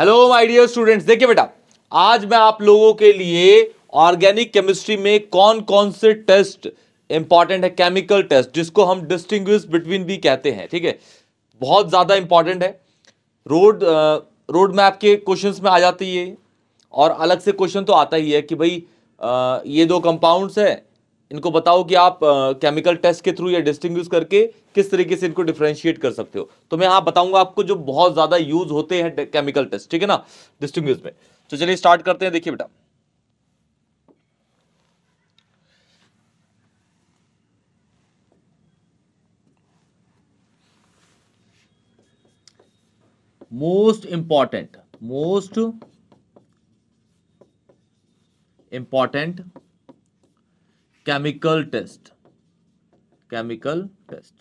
hello my dear students देखिए बेटा आज मैं आप लोगों के लिए ऑर्गेनिक केमिस्ट्री में कौन कौन से टेस्ट इंपॉर्टेंट है केमिकल टेस्ट जिसको हम डिस्टिंग बिटवीन भी कहते हैं ठीक है बहुत ज़्यादा इंपॉर्टेंट है रोड रोड मैप के क्वेश्चन में आ जाती है और अलग से क्वेश्चन तो आता ही है कि भाई आ, ये दो कंपाउंड्स है इनको बताओ कि आप केमिकल टेस्ट के थ्रू या डिस्टिंग करके किस तरीके से इनको डिफ्रेंशिएट कर सकते हो तो मैं आप बताऊंगा आपको जो बहुत ज़्यादा यूज होते हैं केमिकल टेस्ट ठीक है ना डिस्टिंग में तो चलिए स्टार्ट करते हैं देखिए बेटा most important most important chemical test chemical test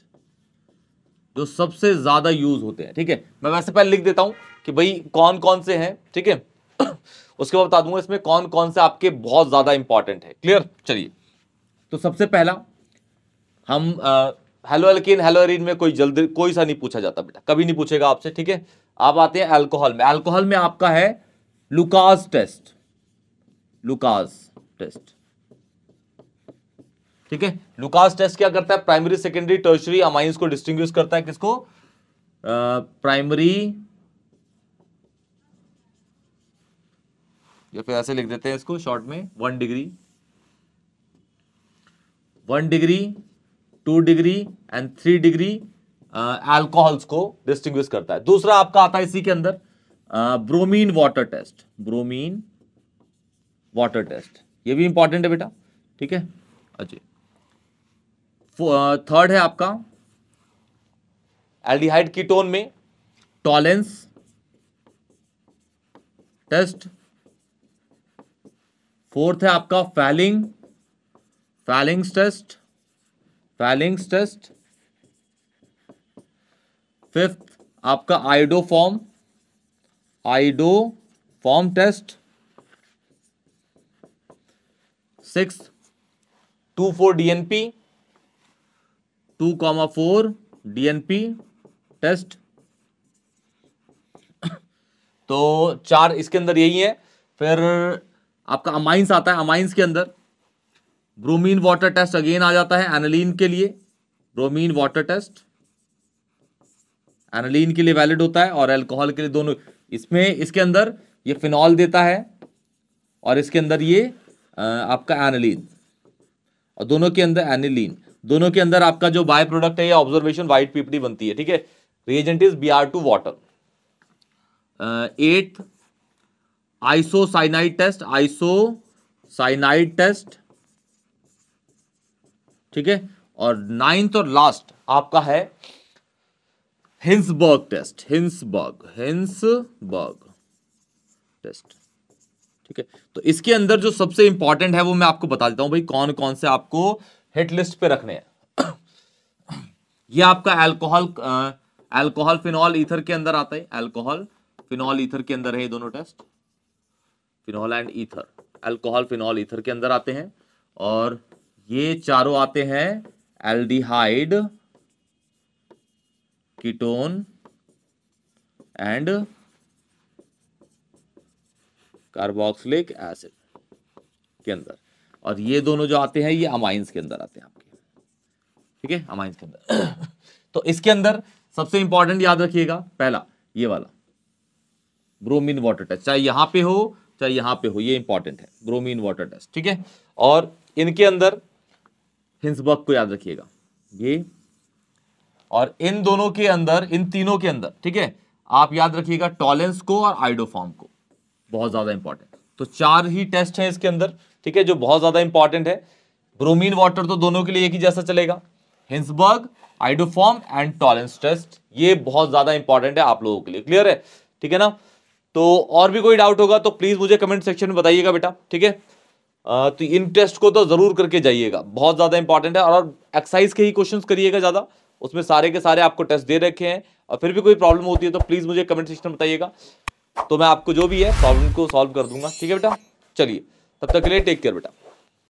जो सबसे ज्यादा यूज होते हैं ठीक है मैं वैसे पहले लिख देता हूं कि भाई कौन कौन से हैं ठीक है उसके बाद बता दूंगा इसमें कौन कौन से आपके बहुत ज्यादा इंपॉर्टेंट है क्लियर चलिए तो सबसे पहला हम हेलो एल्किन हेलो एरिन में कोई जल्दी कोई सा नहीं पूछा जाता बेटा कभी नहीं पूछेगा आपसे ठीक है आप आते हैं अल्कोहल में अल्कोहल में आपका है लुकास टेस्ट लुकास टेस्ट ठीक है लुकास टेस्ट क्या करता है प्राइमरी सेकेंडरी टर्शरी अमाइंस को डिस्टिंग करता है किसको प्राइमरी या फिर ऐसे लिख देते हैं इसको शॉर्ट में one degree one degree two degree and three degree alcohols को डिस्टिंग करता है दूसरा आपका आता है इसी के अंदर bromine water test bromine water test ये भी इंपॉर्टेंट है बेटा ठीक है अच्छा थर्ड है आपका एल्डिहाइड कीटोन में टॉलेंस टेस्ट फोर्थ है आपका Fehling Fehling's test Fehling's test fifth आपका iodoform iodoform test six two four DNP two comma four DNP test तो चार इसके अंदर यही है फिर आपका अमाइंस आता है अमाइंस के अंदर ब्रोमीन वाटर टेस्ट अगेन आ जाता है एनलिन के लिए ब्रोमीन वाटर टेस्ट एनलिन के लिए वैलिड होता है और अल्कोहल के लिए दोनों इसमें इसके अंदर ये फिनॉल देता है और इसके अंदर ये आपका एनलिन और दोनों के अंदर एनिलीन दोनों के अंदर आपका जो बाय प्रोडक्ट है या ऑब्जर्वेशन व्हाइट पीपडी बनती है ठीक है reagent is B R two water at isocyanide test isocyanide test ठीक है और नाइन्थ और लास्ट आपका है Hinsberg test Hinsberg Hinsberg test ठीक है तो इसके अंदर जो सबसे इंपॉर्टेंट है वो मैं आपको बता देता हूं भाई कौन कौन से आपको हिट लिस्ट पे रखने हैं ये आपका एल्कोहल एल्कोहल फिनॉल ईथर के अंदर आता है एल्कोहल फिनॉल ईथर के अंदर है ये दोनों test phenol and ether alcohol phenol ether के अंदर आते हैं और ये चारों आते हैं aldehyde ketone and carboxylic acid के अंदर और ये दोनों जो आते हैं ये अमाइंस के अंदर आते हैं आपके ठीक है अमाइंस के अंदर तो इसके अंदर सबसे इंपॉर्टेंट याद रखिएगा पहला ये वाला ब्रोमीन वाटर टेस्ट चाहे यहां पे हो चाहे यहां पे हो ये इंपॉर्टेंट है ब्रोमीन वाटर टेस्ट ठीक है और इनके अंदर हिंसबर्ग को याद रखिएगा ये और इन दोनों के अंदर इन तीनों के अंदर ठीक है आप याद रखिएगा टॉलेंस को और आइडोफॉर्म को बहुत ज्यादा इंपॉर्टेंट तो चार ही टेस्ट हैं इसके अंदर ठीक है जो बहुत ज़्यादा इंपॉर्टेंट है ब्रोमीन वाटर तो दोनों के लिए एक ही जैसा चलेगा Hinsberg iodoform and Tollens test ये बहुत ज़्यादा इंपॉर्टेंट है आप लोगों के लिए क्लियर है ठीक है ना तो और भी कोई डाउट होगा तो प्लीज़ मुझे कमेंट सेक्शन में बताइएगा बेटा ठीक है तो इन टेस्ट को तो ज़रूर करके जाइएगा बहुत ज़्यादा इंपॉर्टेंट है और एक्सरसाइज के ही क्वेश्चन करिएगा ज़्यादा उसमें सारे के सारे आपको टेस्ट दे रखे हैं और फिर भी कोई प्रॉब्लम होती है तो प्लीज़ मुझे कमेंट सेक्शन में बताइएगा तो मैं आपको जो भी है प्रॉब्लम को सॉल्व कर दूंगा ठीक है बेटा चलिए तब तक के लिए टेक केयर बेटा